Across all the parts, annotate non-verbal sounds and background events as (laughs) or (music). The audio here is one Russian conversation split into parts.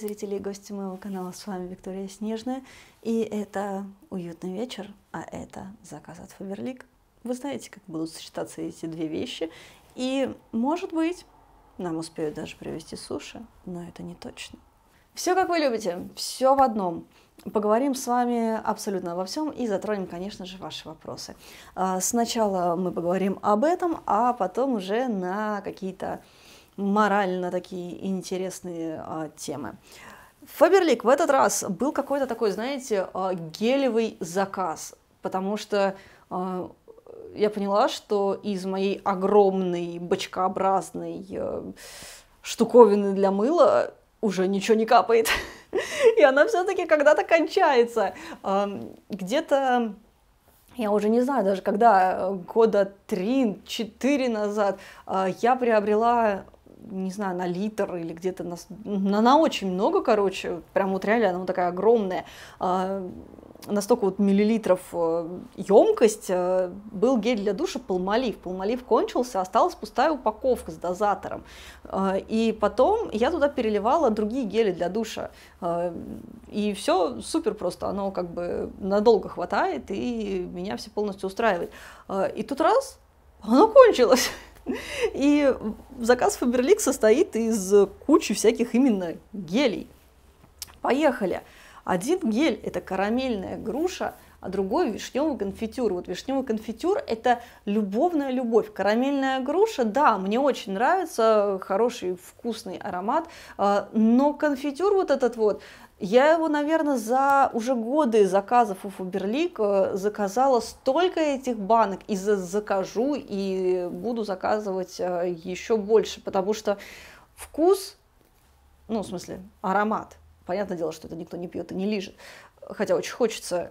зрители и гости моего канала. С вами Виктория Снежная. И это «Уютный вечер», а это «Заказ от Фаберлик». Вы знаете, как будут сочетаться эти две вещи. И, может быть, нам успеют даже привезти суши, но это не точно. Все, как вы любите, все в одном. Поговорим с вами абсолютно обо всем и затронем, конечно же, ваши вопросы. А, сначала мы поговорим об этом, а потом уже на какие-то морально такие интересные э, темы. Фаберлик в этот раз был какой-то такой, знаете, э, гелевый заказ, потому что э, я поняла, что из моей огромной бочкообразной э, штуковины для мыла уже ничего не капает. (laughs) И она все-таки когда-то кончается. Где-то, я уже не знаю даже, когда, э, года 3-4 назад я приобрела не знаю, на литр или где-то на, на, на очень много, короче, прям вот реально она вот такая огромная, а, настолько вот миллилитров э, емкость, э, был гель для душа полмолив. Полмолив кончился, осталась пустая упаковка с дозатором. Э, и потом я туда переливала другие гели для душа. И все супер просто, оно как бы надолго хватает, и меня все полностью устраивает. И тут раз, оно кончилось. И заказ Фаберлик состоит из кучи всяких именно гелей. Поехали. Один гель – это карамельная груша, а другой – вишневый конфитюр. Вот вишневый конфитюр – это любовная любовь. Карамельная груша, да, мне очень нравится, хороший вкусный аромат, а, но конфитюр вот этот вот – я его, наверное, за уже годы заказов у Фаберлик э, заказала столько этих банок и закажу, и буду заказывать э, еще больше, потому что вкус, ну, в смысле, аромат, понятное дело, что это никто не пьет и не лижет, хотя очень хочется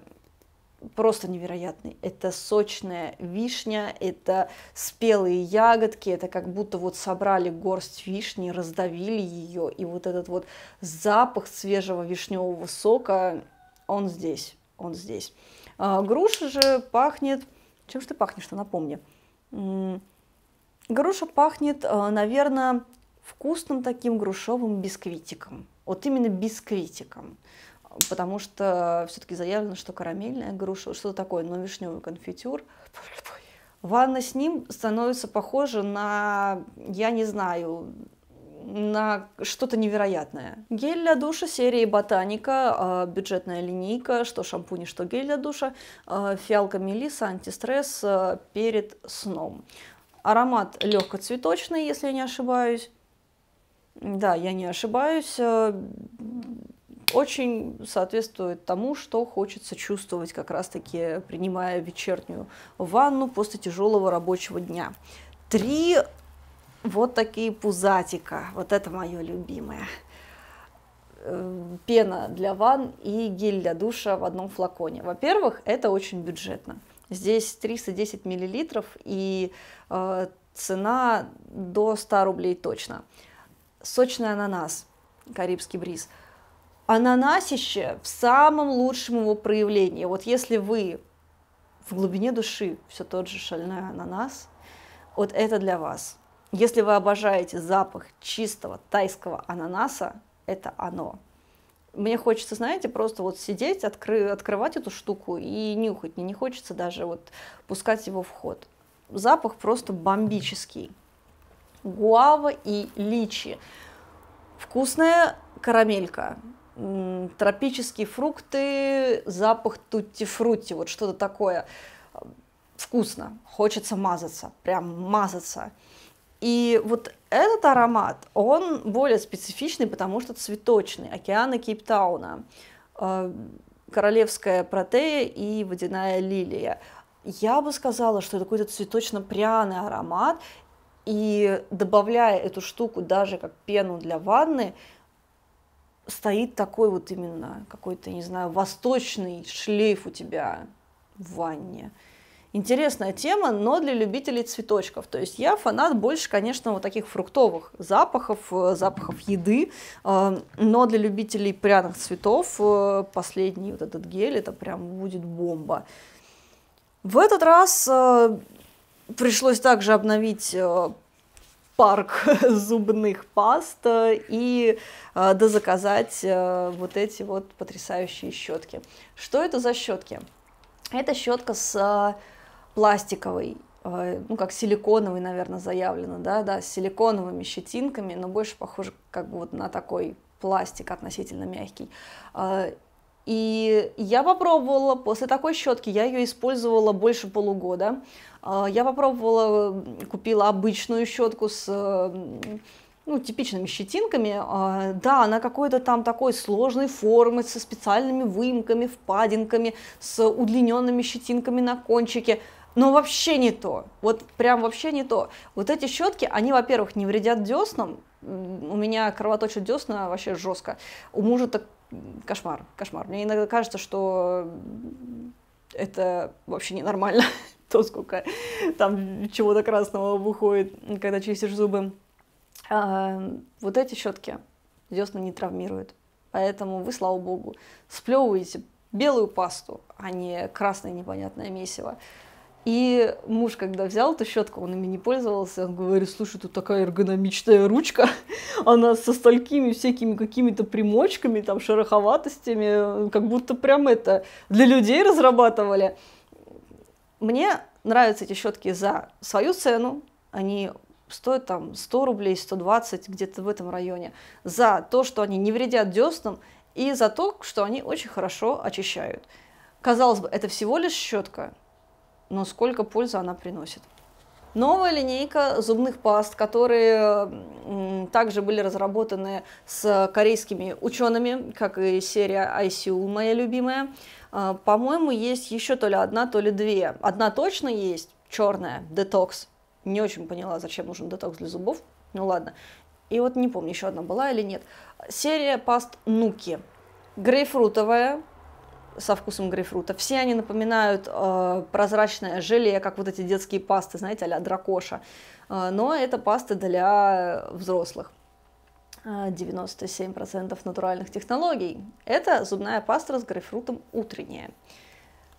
просто невероятный. Это сочная вишня, это спелые ягодки, это как будто вот собрали горсть вишни, раздавили ее, и вот этот вот запах свежего вишневого сока, он здесь, он здесь. А груша же пахнет... Чем же ты пахнешь-то, напомни? Груша пахнет, а, наверное, вкусным таким грушевым бисквитиком. Вот именно бисквитиком потому что все-таки заявлено, что карамельная груша, что то такое, но вишневый конфитюр. Ванна с ним становится похожа на, я не знаю, на что-то невероятное. Гель для душа серии Ботаника, а, бюджетная линейка, что шампунь, что гель для душа, а, фиалка мелиса, антистресс а, перед сном. Аромат легкоцветочный, если я не ошибаюсь. Да, я не ошибаюсь очень соответствует тому, что хочется чувствовать как раз-таки, принимая вечернюю ванну после тяжелого рабочего дня. Три вот такие пузатика, вот это мое любимое. Э, пена для ванн и гель для душа в одном флаконе. Во-первых, это очень бюджетно. Здесь 310 миллилитров и э, цена до 100 рублей точно. Сочный ананас, карибский бриз – ананасище в самом лучшем его проявлении. Вот если вы в глубине души все тот же шальной ананас, вот это для вас. Если вы обожаете запах чистого тайского ананаса, это оно. Мне хочется, знаете, просто вот сидеть, откры, открывать эту штуку и нюхать. Мне не хочется даже вот пускать его в ход. Запах просто бомбический. Гуава и личи. Вкусная карамелька тропические фрукты, запах тутти-фрути, вот что-то такое. Вкусно, хочется мазаться, прям мазаться. И вот этот аромат, он более специфичный, потому что цветочный, океана Кейптауна, э, королевская протея и водяная лилия. Я бы сказала, что это какой-то цветочно-пряный аромат, и добавляя эту штуку даже как пену для ванны, стоит такой вот именно какой-то, не знаю, восточный шлейф у тебя в ванне. Интересная тема, но для любителей цветочков. То есть я фанат больше, конечно, вот таких фруктовых запахов, э, запахов еды, э, но для любителей пряных цветов э, последний вот этот гель, это прям будет бомба. В этот раз пришлось также обновить парк (laughs) зубных паст э, и э, дозаказать э, вот эти вот потрясающие щетки. Что это за щетки? Это щетка с э, пластиковой э, ну, как силиконовой наверное, заявлено, да, да, с силиконовыми щетинками, но больше похоже как бы вот на такой пластик относительно мягкий. Э, и я попробовала после такой щетки, я ее использовала больше полугода. А, я попробовала, купила обычную щетку с ну, типичными щетинками. А, да, она какой-то там такой сложной формы, со специальными выемками, впадинками, с удлиненными щетинками на кончике – но вообще не то, вот прям вообще не то. Вот эти щетки, они, во-первых, не вредят деснам, у меня кровоточит десна вообще жестко, у мужа так кошмар, кошмар. Мне иногда кажется, что это вообще ненормально, (laughs) то, сколько там чего-то красного выходит, когда чистишь зубы. А, вот эти щетки десна не травмируют, поэтому вы, слава богу, сплевываете белую пасту, а не красное непонятное месиво. И муж, когда взял эту щетку, он ими не пользовался, он говорит, слушай, тут такая эргономичная ручка, (laughs) она со столькими всякими какими-то примочками, там, шероховатостями, как будто прям это для людей разрабатывали. Мне нравятся эти щетки за свою цену, они стоят там 100 рублей, 120, где-то в этом районе, за то, что они не вредят деснам, и за то, что они очень хорошо очищают. Казалось бы, это всего лишь щетка, но сколько пользы она приносит. Новая линейка зубных паст, которые также были разработаны с корейскими учеными, как и серия ICU, моя любимая. А, по-моему, есть еще то ли одна, то ли две. Одна точно есть, черная, детокс. Не очень поняла, зачем нужен детокс для зубов. Ну ладно. И вот не помню, еще одна была или нет. Серия паст Нуки. Грейпфрутовая, со вкусом грейпфрута. Все они напоминают э, прозрачное желе, как вот эти детские пасты, знаете, а дракоша. Э, но это пасты для взрослых. 97% э, натуральных технологий. Это зубная паста с грейпфрутом утренняя.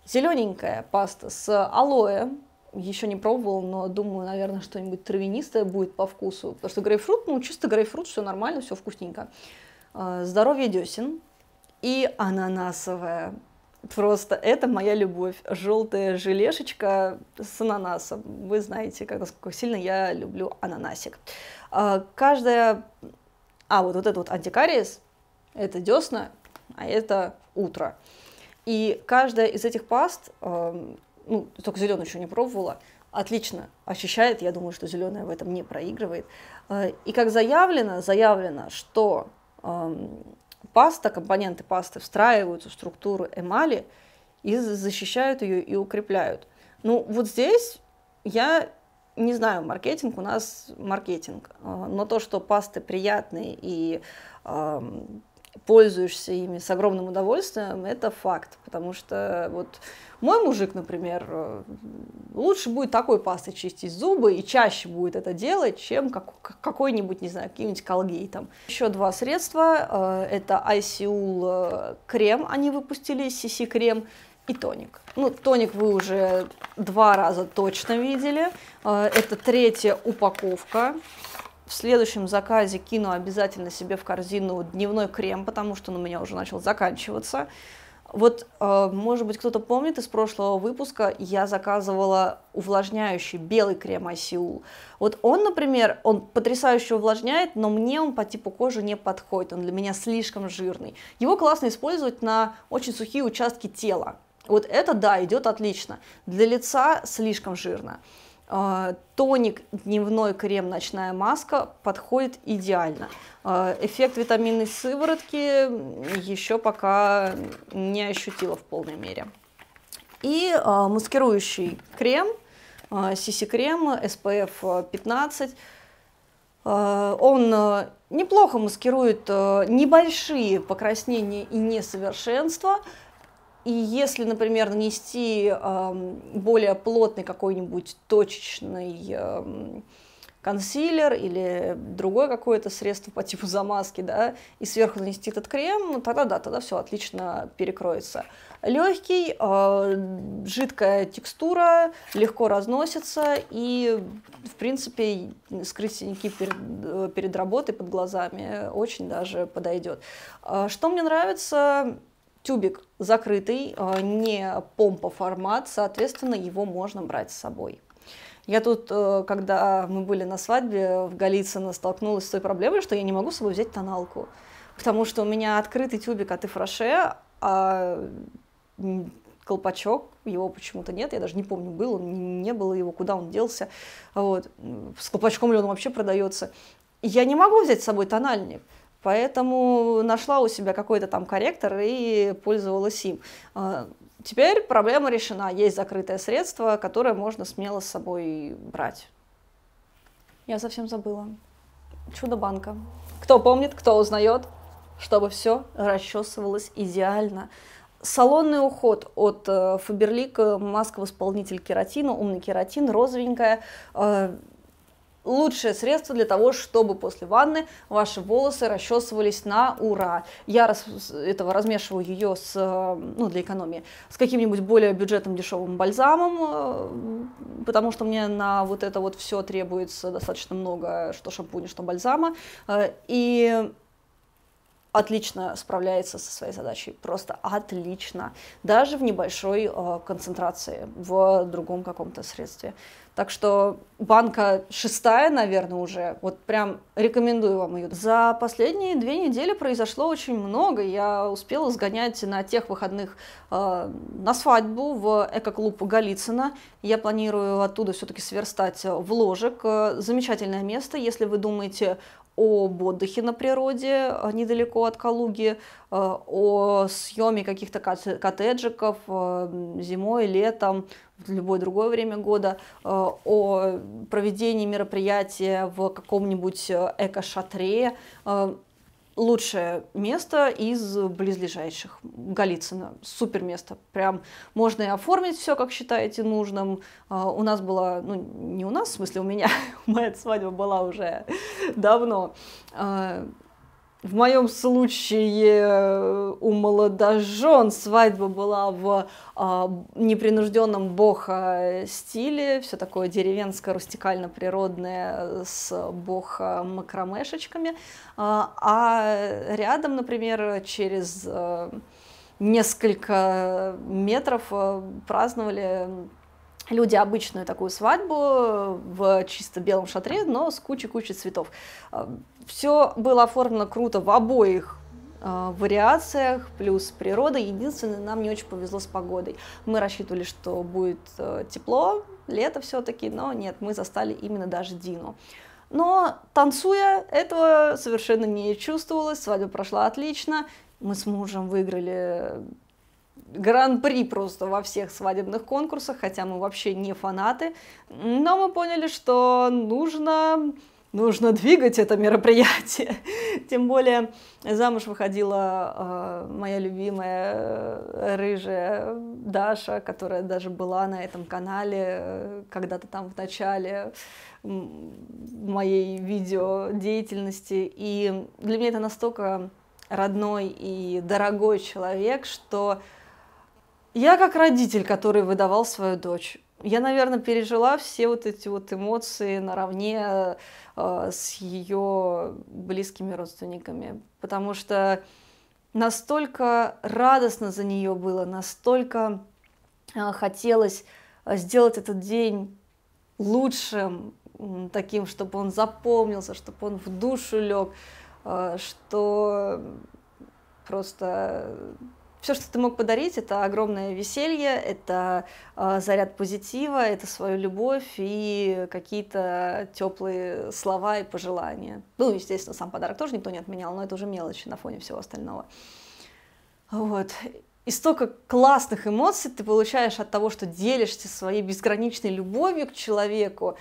Зелененькая паста с алоэ. Еще не пробовал, но думаю, наверное, что-нибудь травянистое будет по вкусу. Потому что грейпфрут, ну, чисто грейпфрут, все нормально, все вкусненько. Э, здоровье десен, и ананасовая. Просто это моя любовь. Желтая желешечка с ананасом. Вы знаете, как, насколько сильно я люблю ананасик. А, каждая... А, вот, вот это вот антикариес, это десна, а это утро. И каждая из этих паст, ну, только зеленую еще не пробовала, отлично ощущает, я думаю, что зеленая в этом не проигрывает. А, и как заявлено, заявлено, что паста, компоненты пасты встраиваются в структуру эмали и защищают ее и укрепляют. Ну, вот здесь я не знаю, маркетинг у нас маркетинг, а, но то, что пасты приятные и пользуешься ими с огромным удовольствием, это факт. Потому что вот мой мужик, например, э, лучше будет такой пастой чистить зубы и чаще будет это делать, чем какой-нибудь, не знаю, каким-нибудь колгейтом. Еще два средства. Э, это ICUL э, крем, они выпустили, CC крем и тоник. Ну, тоник вы уже два раза точно видели. Это третья упаковка. В следующем заказе кину обязательно себе в корзину дневной крем, потому что он у меня уже начал заканчиваться. Вот, э, может быть, кто-то помнит из прошлого выпуска, я заказывала увлажняющий белый крем Асиул. Вот он, например, он потрясающе увлажняет, но мне он по типу кожи не подходит, он для меня слишком жирный. Его классно использовать на очень сухие участки тела. Вот это, да, идет отлично. Для лица слишком жирно. А, тоник, дневной крем, ночная маска подходит идеально. А, эффект витаминной сыворотки еще пока не ощутила в полной мере. И а, маскирующий крем, CC-крем SPF 15. Он неплохо маскирует небольшие покраснения и несовершенства – и если, например, нанести эм, более плотный какой-нибудь точечный эм, консилер или другое какое-то средство по типу замазки, да, и сверху нанести этот крем, ну, тогда да, тогда все отлично перекроется. Легкий, э, жидкая текстура, легко разносится и, в принципе, скрыть синяки перед, э, перед работой под глазами э, очень даже подойдет. Э, что мне нравится, Тюбик закрытый, а, не помпа формат, соответственно, его можно брать с собой. Я тут, э, когда мы были на свадьбе в Голицыно, столкнулась с той проблемой, что я не могу с собой взять тоналку, потому что у меня открытый тюбик от Ифраше, а колпачок, его почему-то нет, я даже не помню, был он, не было его, куда он делся, вот, с колпачком ли он вообще продается. Я не могу взять с собой тональник, Поэтому нашла у себя какой-то там корректор и пользовалась им. А, теперь проблема решена. Есть закрытое средство, которое можно смело с собой брать. Я совсем забыла. Чудо банка. Кто помнит, кто узнает, чтобы все расчесывалось идеально. Салонный уход от Фаберлик, э, э, маска в исполнитель кератина, умный кератин, розовенькая. А, лучшее средство для того, чтобы после ванны ваши волосы расчесывались на ура. Я раз, этого размешиваю ее с, э, ну, для экономии, с каким-нибудь более бюджетным дешевым бальзамом, э, потому что мне на вот это вот все требуется достаточно много, что шампуня, что бальзама. Э, и отлично справляется со своей задачей, просто отлично, даже в небольшой э, концентрации, в другом каком-то средстве. Так что банка шестая, наверное, уже, вот прям рекомендую вам ее. За последние две недели произошло очень много, я успела сгонять на тех выходных э, на свадьбу в эко-клуб Голицына, я планирую оттуда все-таки сверстать э, в ложек, э, замечательное место, если вы думаете об отдыхе на природе а, недалеко от Калуги, а, о съеме каких-то коттеджиков а, зимой, летом, в любое другое время года, о проведении мероприятия в каком-нибудь э, эко-шатре, лучшее место из близлежащих. Голицыно. Супер место. Прям можно и оформить все, как считаете нужным. А, у нас была, ну не у нас, в смысле у меня, (laughs) моя свадьба была уже давно. А, в моем случае э, у молодожен свадьба была в а, непринужденном бохо э, стиле, все такое деревенское, рустикально-природное э, с бохо макромешечками. А, а рядом, например, через несколько метров праздновали люди обычную такую свадьбу э, в чисто белом шатре, но с кучей-кучей цветов. Э, Все было оформлено круто в обоих э, вариациях, плюс природа. Единственное, нам не очень повезло с погодой. Мы рассчитывали, что будет тепло, лето все-таки, но нет, мы застали именно даже Дину. Но танцуя, этого совершенно не чувствовалось, свадьба прошла отлично, мы с мужем выиграли гран-при просто во всех свадебных конкурсах, хотя мы вообще не фанаты, но мы поняли, что нужно нужно двигать это мероприятие. (laughs) Тем более замуж выходила э, моя любимая э, рыжая Даша, которая даже была на этом канале э, когда-то там в начале моей видеодеятельности. И для меня это настолько родной и дорогой человек, что я как родитель, который выдавал свою дочь. Я, наверное, пережила все вот эти вот эмоции наравне э, с ее близкими родственниками, потому что настолько радостно за нее было, настолько э, хотелось э, сделать этот день лучшим, таким, чтобы он запомнился, чтобы он в душу лег, э, что просто все, что ты мог подарить, это огромное веселье, это э, заряд позитива, это свою любовь и какие-то теплые слова и пожелания. Ну, естественно, сам подарок тоже никто не отменял, но это уже мелочи на фоне всего остального. Вот. И столько классных эмоций ты получаешь от того, что делишься своей безграничной любовью к человеку,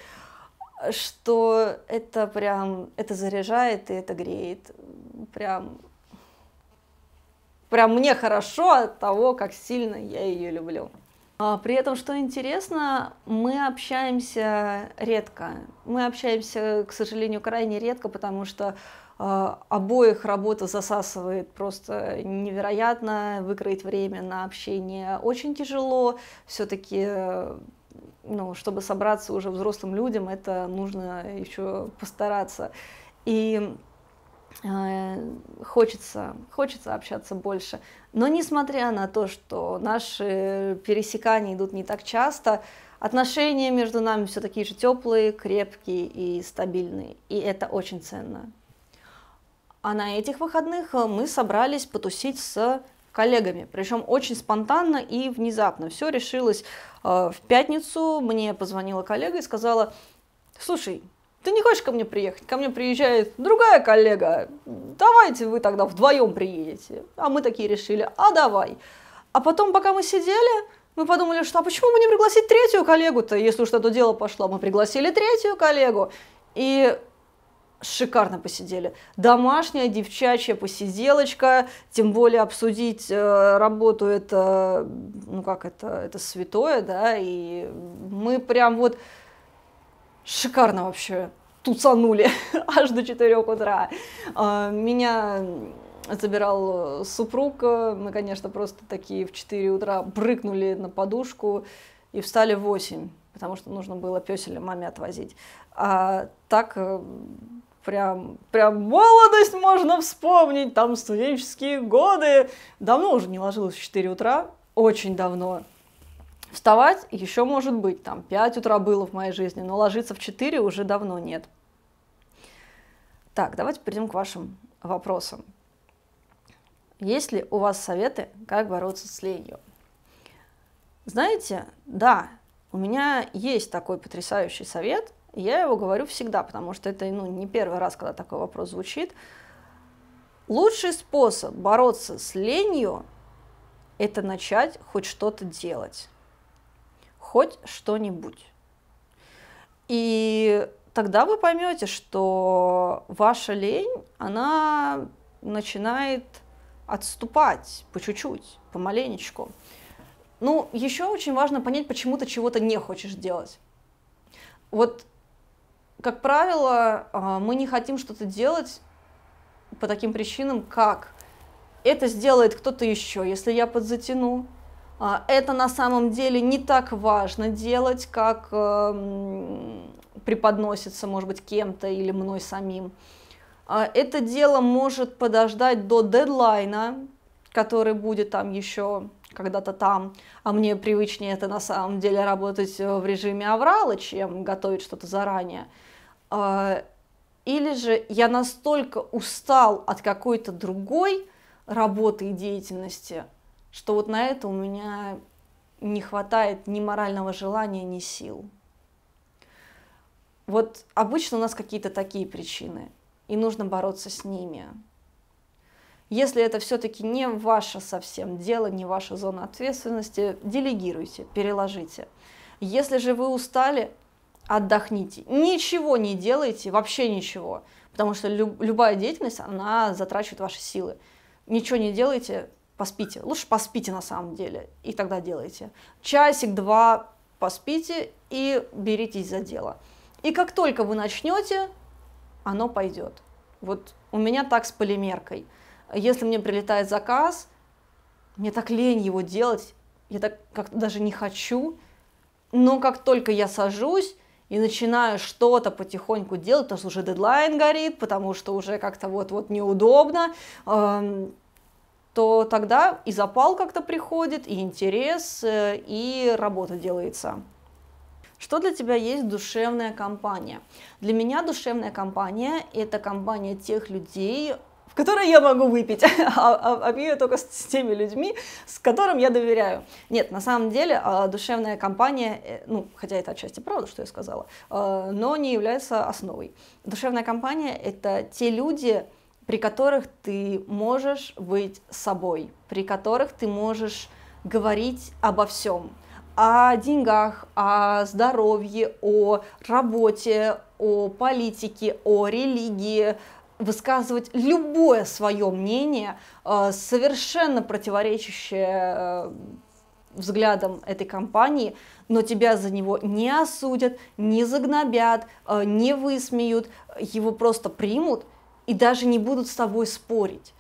что это прям, это заряжает и это греет. Прям прям мне хорошо от того, как сильно я ее люблю. А, при этом, что интересно, мы общаемся редко. Мы общаемся, к сожалению, крайне редко, потому что а, обоих работа засасывает просто невероятно. Выкроить время на общение очень тяжело. Все-таки, ну, чтобы собраться уже взрослым людям, это нужно еще постараться. И Э, хочется, хочется общаться больше. Но несмотря на то, что наши пересекания идут не так часто, отношения между нами все такие же теплые, крепкие и стабильные. И это очень ценно. А на этих выходных э, мы собрались потусить с коллегами, причем очень спонтанно и внезапно. Все решилось э, в пятницу. Мне позвонила коллега и сказала, слушай, ты не хочешь ко мне приехать? Ко мне приезжает другая коллега. Давайте вы тогда вдвоем приедете. А мы такие решили, а давай. А потом, пока мы сидели, мы подумали, что а почему бы не пригласить третью коллегу-то, если уж это дело пошло. Мы пригласили третью коллегу. И шикарно посидели. Домашняя девчачья посиделочка, тем более обсудить э, работу это, ну как это, это святое, да, и мы прям вот шикарно вообще тусанули (laughs) аж до 4 утра. А, меня забирал супруг, мы, конечно, просто такие в 4 утра брыкнули на подушку и встали в 8, потому что нужно было пёселя маме отвозить. А так э, прям, прям молодость можно вспомнить, там студенческие годы. Давно уже не ложилась в 4 утра, очень давно. Вставать еще может быть, там 5 утра было в моей жизни, но ложиться в 4 уже давно нет. Так, давайте перейдем к вашим вопросам. Есть ли у вас советы, как бороться с ленью? Знаете, да, у меня есть такой потрясающий совет, и я его говорю всегда, потому что это ну, не первый раз, когда такой вопрос звучит. Лучший способ бороться с ленью – это начать хоть что-то делать хоть что-нибудь. И тогда вы поймете, что ваша лень, она начинает отступать по чуть-чуть, помаленечку. Ну, еще очень важно понять, почему ты чего-то не хочешь делать. Вот, как правило, э, мы не хотим что-то делать по таким причинам, как это сделает кто-то еще, если я подзатяну, а, это на самом деле не так важно делать, как э, преподносится, может быть, кем-то или мной самим. А, это дело может подождать до дедлайна, который будет там еще когда-то там, а мне привычнее это на самом деле работать э, в режиме аврала, чем готовить что-то заранее. А, или же я настолько устал от какой-то другой работы и деятельности, что вот на это у меня не хватает ни морального желания, ни сил. Вот обычно у нас какие-то такие причины, и нужно бороться с ними. Если это все-таки не ваше совсем дело, не ваша зона ответственности, делегируйте, переложите. Если же вы устали, отдохните. Ничего не делайте, вообще ничего. Потому что люб- любая деятельность, она затрачивает ваши силы. Ничего не делайте, поспите. Лучше поспите на самом деле, и тогда делайте. Часик-два поспите и беритесь за дело. И как только вы начнете, оно пойдет. Вот у меня так с полимеркой. Если мне прилетает заказ, мне так лень его делать, я так как то даже не хочу. Но как только я сажусь и начинаю что-то потихоньку делать, потому что уже дедлайн горит, потому что уже как-то вот-вот неудобно, э то тогда и запал как-то приходит, и интерес, э, и работа делается. Что для тебя есть душевная компания? Для меня душевная компания – это компания тех людей, в которой я могу выпить, (laughs) а, а, а пью только с, с теми людьми, с которым я доверяю. Нет, на самом деле а, душевная компания, э, ну, хотя это отчасти правда, что я сказала, э, но не является основой. Душевная компания – это те люди, при которых ты можешь быть собой, при которых ты можешь говорить обо всем, о деньгах, о здоровье, о работе, о политике, о религии, высказывать любое свое мнение, э, совершенно противоречащее э, взглядам этой компании, но тебя за него не осудят, не загнобят, э, не высмеют, его просто примут и даже не будут с тобой спорить.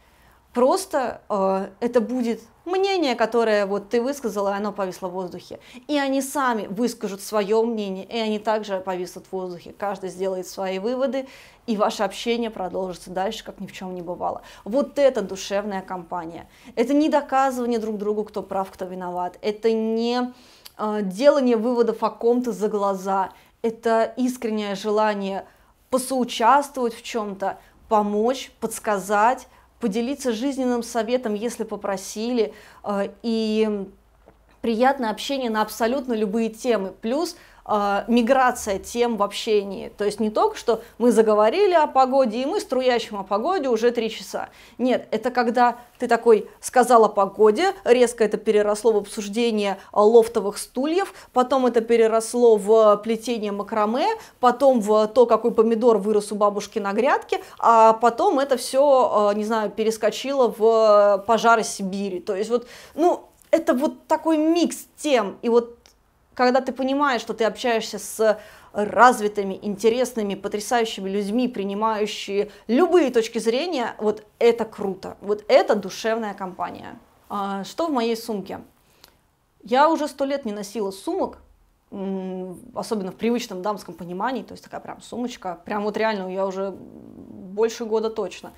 Просто э, это будет мнение, которое вот ты высказала, и оно повисло в воздухе. И они сами выскажут свое мнение, и они также повиснут в воздухе. Каждый сделает свои выводы, и ваше общение продолжится дальше, как ни в чем не бывало. Вот это душевная компания. Это не доказывание друг другу, кто прав, кто виноват. Это не э, делание выводов о ком-то за глаза. Это искреннее желание посоучаствовать в чем-то, помочь, подсказать, поделиться жизненным советом, если попросили, э, и приятное общение на абсолютно любые темы. Плюс – а, миграция тем в общении. То есть не только, что мы заговорили о погоде, и мы струящим о погоде уже три часа. Нет, это когда ты такой сказал о погоде, резко это переросло в обсуждение лофтовых стульев, потом это переросло в плетение макраме, потом в то, какой помидор вырос у бабушки на грядке, а потом это все, а, не знаю, перескочило в пожары Сибири. То есть вот, ну, это вот такой микс тем, и вот когда ты понимаешь, что ты общаешься с развитыми, интересными, потрясающими людьми, принимающие любые точки зрения, вот это круто, вот это душевная компания. А что в моей сумке? Я уже сто лет не носила сумок, особенно в привычном дамском понимании, то есть такая прям сумочка, прям вот реально я уже больше года точно.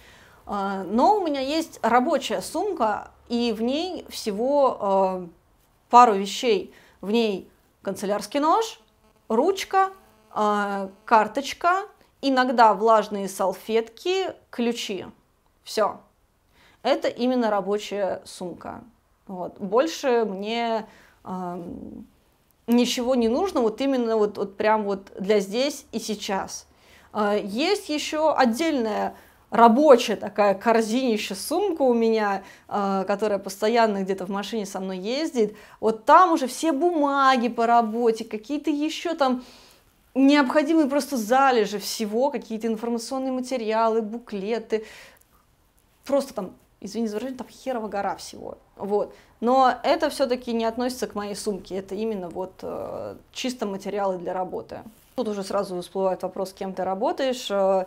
А, но у меня есть рабочая сумка, и в ней всего а, пару вещей. В ней канцелярский нож, ручка, а, карточка, иногда влажные салфетки, ключи. Все. Это именно рабочая сумка. Вот. Больше мне э, ничего не нужно, вот именно вот, вот прям вот для здесь и сейчас. Э, есть еще отдельная рабочая такая корзинища сумка у меня, а, которая постоянно где-то в машине со мной ездит, вот там уже все бумаги по работе, какие-то еще там необходимые просто залежи всего, какие-то информационные материалы, буклеты, просто там, извини за выражение, там херова гора всего, вот. Но это все-таки не относится к моей сумке, это именно вот э, чисто материалы для работы. Тут уже сразу всплывает вопрос, с кем ты работаешь. Э,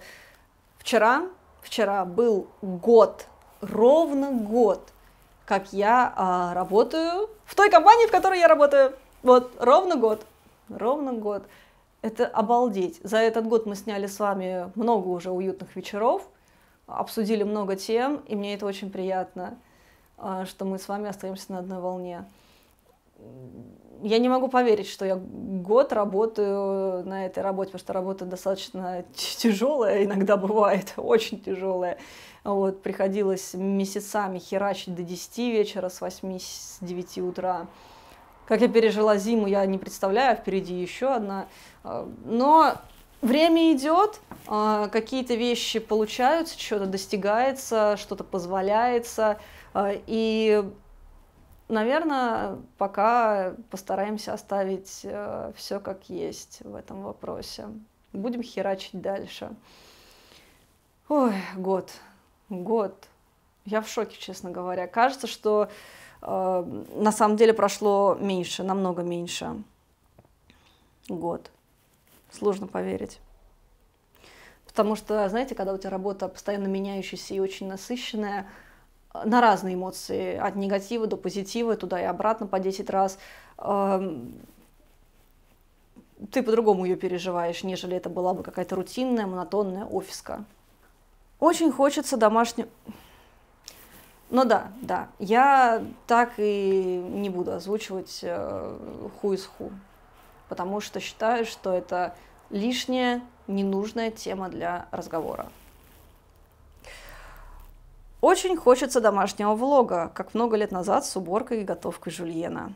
вчера Вчера был год, ровно год, как я а, работаю в той компании, в которой я работаю. Вот, ровно год, ровно год. Это обалдеть. За этот год мы сняли с вами много уже уютных вечеров, обсудили много тем, и мне это очень приятно, а, что мы с вами остаемся на одной волне я не могу поверить, что я год работаю на этой работе, потому что работа достаточно тяжелая, иногда бывает, (laughs) очень тяжелая. Вот, приходилось месяцами херачить до 10 вечера, с 8, с 9 утра. Как я пережила зиму, я не представляю, а впереди еще одна. А, но время идет, а, какие-то вещи получаются, что-то достигается, что-то позволяется. И Наверное, пока постараемся оставить э, все как есть в этом вопросе. Будем херачить дальше. Ой, год, год. Я в шоке, честно говоря. Кажется, что э, на самом деле прошло меньше, намного меньше. Год. Сложно поверить. Потому что, знаете, когда у тебя работа постоянно меняющаяся и очень насыщенная, на разные эмоции, от негатива до позитива, туда и обратно по 10 раз. Ты по-другому ее переживаешь, нежели это была бы какая-то рутинная, монотонная офиска. Очень хочется домашнюю... Ну да, да, я так и не буду озвучивать ху из ху, потому что считаю, что это лишняя, ненужная тема для разговора. Очень хочется домашнего влога, как много лет назад с уборкой и готовкой жульена.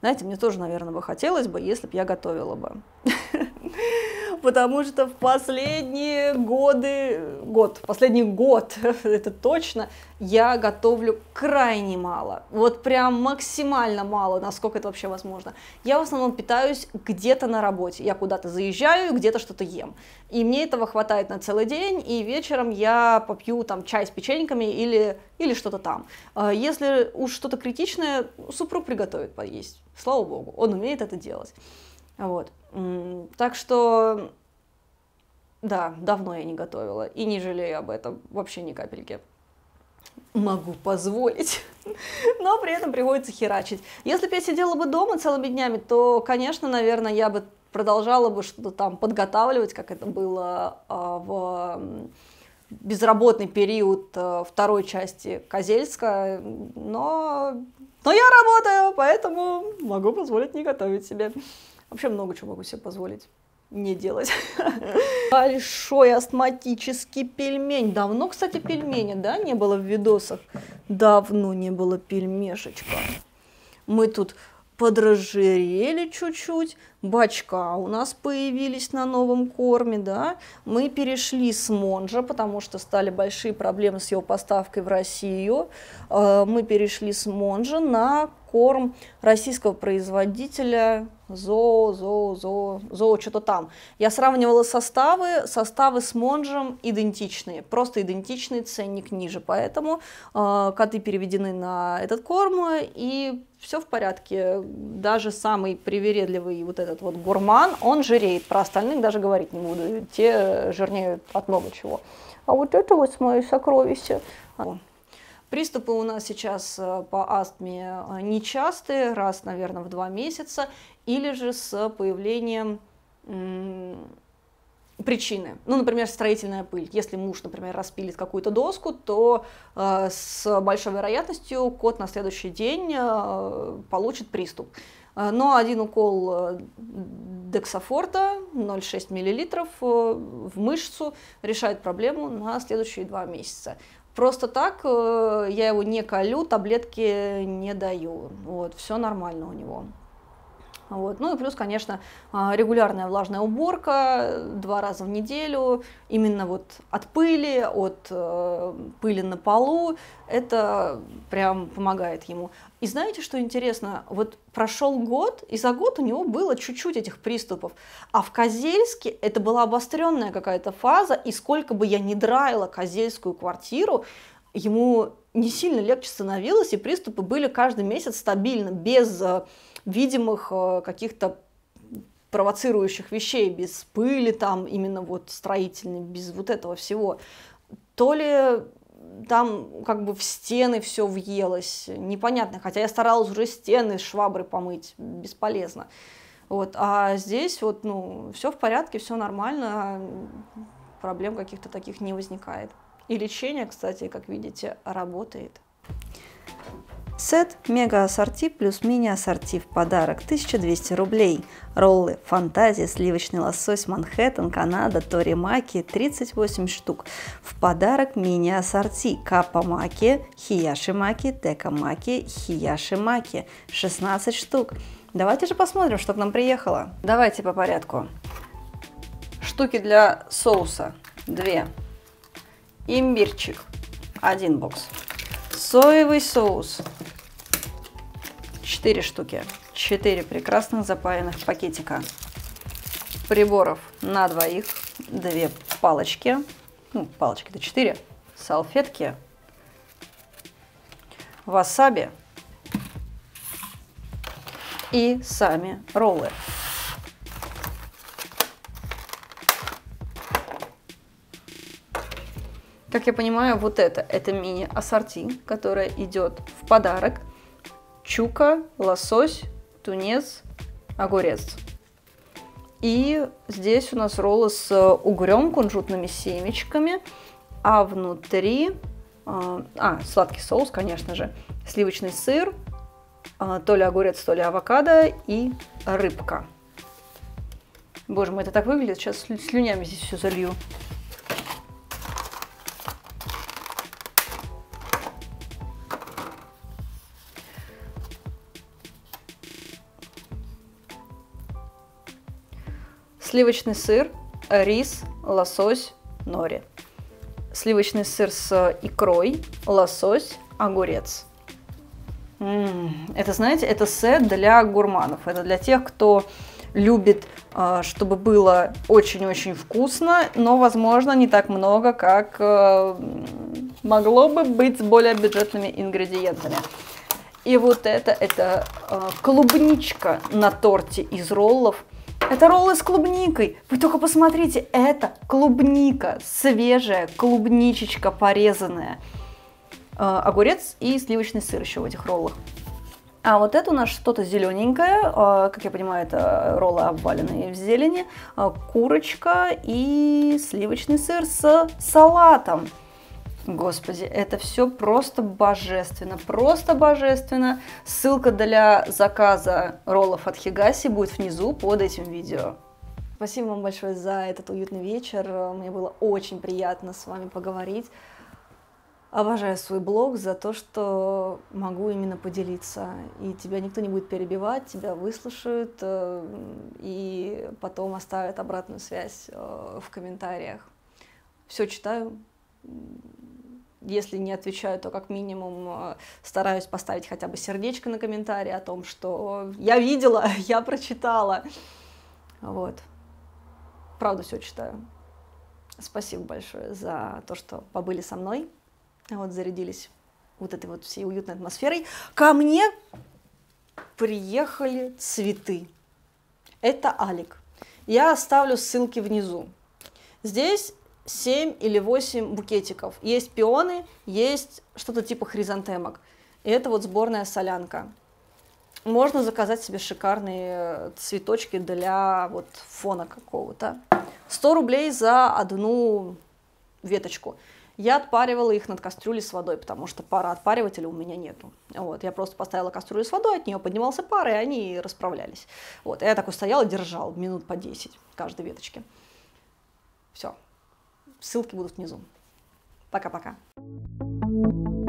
Знаете, мне тоже, наверное, бы хотелось бы, если бы я готовила бы. (laughs) потому что в последние годы, год, последний год, (laughs) это точно, я готовлю крайне мало. Вот прям максимально мало, насколько это вообще возможно. Я в основном питаюсь где-то на работе. Я куда-то заезжаю, где-то что-то ем. И мне этого хватает на целый день, и вечером я попью там чай с печеньками или, или что-то там. А если уж что-то критичное, супруг приготовит поесть. Слава богу, он умеет это делать. Вот. Так что, да, давно я не готовила и не жалею об этом вообще ни капельки. Могу позволить, (laughs) но при этом приходится херачить. Если бы я сидела бы дома целыми днями, то, конечно, наверное, я бы продолжала бы что-то там подготавливать, как это было а, в безработный период э, второй части Козельска, но, но я работаю, поэтому могу позволить не готовить себе. Вообще много чего могу себе позволить не делать. Большой астматический пельмень. Давно, кстати, пельмени, да, не было в видосах? Давно не было пельмешечка. Мы тут подразжирели чуть-чуть, бачка у нас появились на новом корме, да, мы перешли с Монжа, потому что стали большие проблемы с его поставкой в Россию, э, мы перешли с Монжа на корм российского производителя зо, зо, зо, зо, что-то там. Я сравнивала составы, составы с Монжем идентичные, просто идентичный ценник ниже, поэтому э, коты переведены на этот корм, и все в порядке. Даже самый привередливый вот этот вот гурман, он жиреет, про остальных даже говорить не буду, те жирнеют от много чего. А вот это вот мое сокровище. Приступы у нас сейчас э, по астме э, нечастые, раз, наверное, в два месяца, или же с появлением причины. Ну, например, строительная пыль. Если муж, например, распилит какую-то доску, то э, с большой вероятностью кот на следующий день э, получит приступ. Э, но один укол дексафорта 0,6 мл в мышцу решает проблему на следующие два месяца. Просто так э, я его не колю, таблетки не даю. Вот, все нормально у него. Вот. Ну и плюс, конечно, а, регулярная влажная уборка э, два раза в неделю, именно вот от пыли, от э, пыли на полу, это прям помогает ему. И знаете, что интересно? Вот прошел год, и за год у него было чуть-чуть этих приступов. А в Козельске это была обостренная какая-то фаза, и сколько бы я ни драила козельскую квартиру, ему не сильно легче становилось, и приступы были каждый месяц стабильно, без э, видимых э, каких-то провоцирующих вещей, без пыли там, именно вот строительной, без вот этого всего. То ли там как бы в стены все въелось, непонятно. Хотя я старалась уже стены швабры помыть, бесполезно. Вот, а здесь вот, ну, все в порядке, все нормально, проблем каких-то таких не возникает. И лечение, кстати, как видите, работает. Сет мега ассорти плюс мини ассорти в подарок 1200 рублей. Роллы фантазия, сливочный лосось, Манхэттен, Канада, Тори Маки 38 штук. В подарок мини ассорти Капа Маки, Хияши Маки, Тека Маки, Хияши Маки 16 штук. Давайте же посмотрим, что к нам приехало. Давайте по порядку. Штуки для соуса 2. Имбирчик 1 бокс. Соевый соус 4 штуки. 4 прекрасных запаянных пакетика. Приборов на двоих. две палочки. Ну, палочки-то 4. Салфетки. Васаби. И сами роллы. Как я понимаю, вот это, это мини-ассорти, которое идет в подарок щука, лосось, тунец, огурец. И здесь у нас роллы с э, угрем, кунжутными семечками, а внутри... Э, а, сладкий соус, конечно же, сливочный сыр, э, то ли огурец, то ли авокадо и рыбка. Боже мой, это так выглядит, сейчас слюнями здесь все залью. Сливочный сыр, э, рис, лосось, нори. Сливочный сыр с икрой, лосось, огурец. М-м, это, знаете, это сет для гурманов. Это для тех, кто любит, э, чтобы было очень-очень вкусно, но, возможно, не так много, как э, могло бы быть с более бюджетными ингредиентами. И вот это, это клубничка на торте из роллов это роллы с клубникой. Вы только посмотрите, это клубника, свежая клубничечка порезанная. Э, огурец и сливочный сыр еще в этих роллах. А вот это у нас что-то зелененькое, э, как я понимаю, это роллы обваленные в зелени, э, курочка и сливочный сыр с салатом. Господи, это все просто божественно, просто божественно. Ссылка для заказа роллов от Хигаси будет внизу под этим видео. Спасибо вам большое за этот уютный вечер. Мне было очень приятно с вами поговорить. Обожаю свой блог за то, что могу именно поделиться. И тебя никто не будет перебивать, тебя выслушают э, и потом оставят обратную связь э, в комментариях. Все читаю, если не отвечаю, то как минимум э, стараюсь поставить хотя бы сердечко на комментарии о том, что я видела, (laughs) я прочитала. Вот. Правда все читаю. Спасибо большое за то, что побыли со мной. Вот зарядились вот этой вот всей уютной атмосферой. Ко мне приехали цветы. Это Алик. Я оставлю ссылки внизу. Здесь 7 или 8 букетиков. Есть пионы, есть что-то типа хризантемок. И это вот сборная солянка. Можно заказать себе шикарные э, цветочки для вот фона какого-то. 100 рублей за одну веточку. Я отпаривала их над кастрюлей с водой, потому что пара отпаривателя у меня нету. Вот, я просто поставила кастрюлю с водой, от нее поднимался пар, и они расправлялись. Вот, я такой стояла, держал минут по 10 каждой веточки. Все. Ссылки будут внизу. Пока-пока. thank you